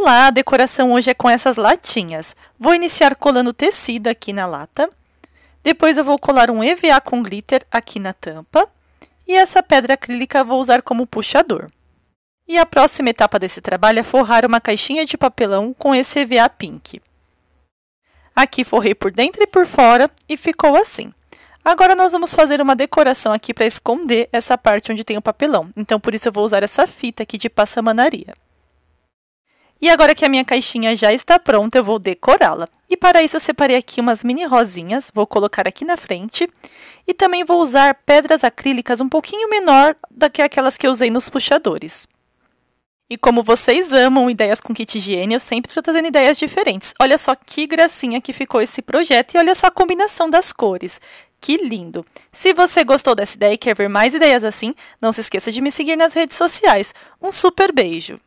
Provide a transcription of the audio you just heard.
Olá, a decoração hoje é com essas latinhas. Vou iniciar colando tecido aqui na lata. Depois eu vou colar um EVA com glitter aqui na tampa. E essa pedra acrílica vou usar como puxador. E a próxima etapa desse trabalho é forrar uma caixinha de papelão com esse EVA pink. Aqui forrei por dentro e por fora e ficou assim. Agora nós vamos fazer uma decoração aqui para esconder essa parte onde tem o papelão. Então, por isso eu vou usar essa fita aqui de passamanaria. E agora que a minha caixinha já está pronta, eu vou decorá-la. E para isso eu separei aqui umas mini rosinhas, vou colocar aqui na frente. E também vou usar pedras acrílicas um pouquinho menor do que aquelas que eu usei nos puxadores. E como vocês amam ideias com kit higiene, eu sempre estou trazendo ideias diferentes. Olha só que gracinha que ficou esse projeto e olha só a combinação das cores. Que lindo! Se você gostou dessa ideia e quer ver mais ideias assim, não se esqueça de me seguir nas redes sociais. Um super beijo!